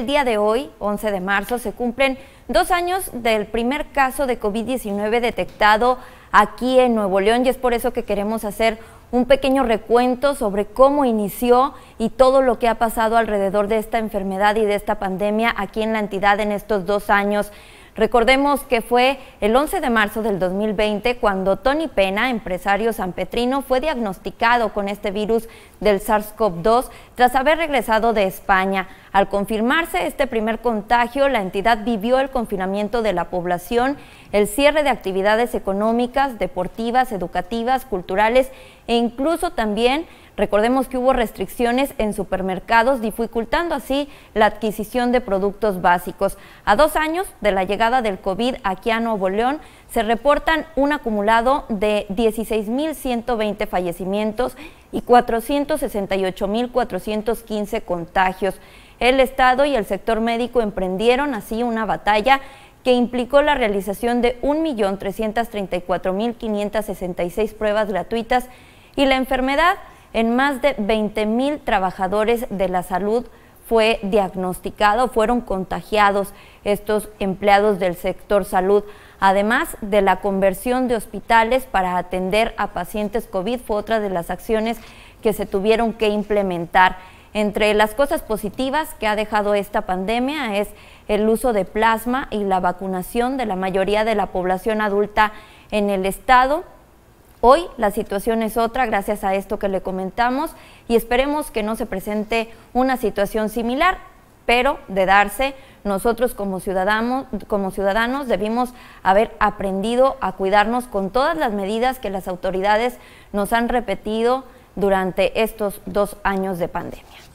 El día de hoy, 11 de marzo, se cumplen dos años del primer caso de COVID-19 detectado aquí en Nuevo León y es por eso que queremos hacer un pequeño recuento sobre cómo inició y todo lo que ha pasado alrededor de esta enfermedad y de esta pandemia aquí en la entidad en estos dos años. Recordemos que fue el 11 de marzo del 2020 cuando Tony Pena, empresario sanpetrino, fue diagnosticado con este virus del SARS-CoV-2 tras haber regresado de España. Al confirmarse este primer contagio, la entidad vivió el confinamiento de la población, el cierre de actividades económicas, deportivas, educativas, culturales e incluso también Recordemos que hubo restricciones en supermercados, dificultando así la adquisición de productos básicos. A dos años de la llegada del COVID aquí a Nuevo León, se reportan un acumulado de 16.120 fallecimientos y 468.415 contagios. El Estado y el sector médico emprendieron así una batalla que implicó la realización de 1.334.566 pruebas gratuitas y la enfermedad en más de 20.000 trabajadores de la salud fue diagnosticado, fueron contagiados estos empleados del sector salud. Además de la conversión de hospitales para atender a pacientes COVID fue otra de las acciones que se tuvieron que implementar. Entre las cosas positivas que ha dejado esta pandemia es el uso de plasma y la vacunación de la mayoría de la población adulta en el estado. Hoy la situación es otra gracias a esto que le comentamos y esperemos que no se presente una situación similar, pero de darse, nosotros como ciudadanos, como ciudadanos debimos haber aprendido a cuidarnos con todas las medidas que las autoridades nos han repetido durante estos dos años de pandemia.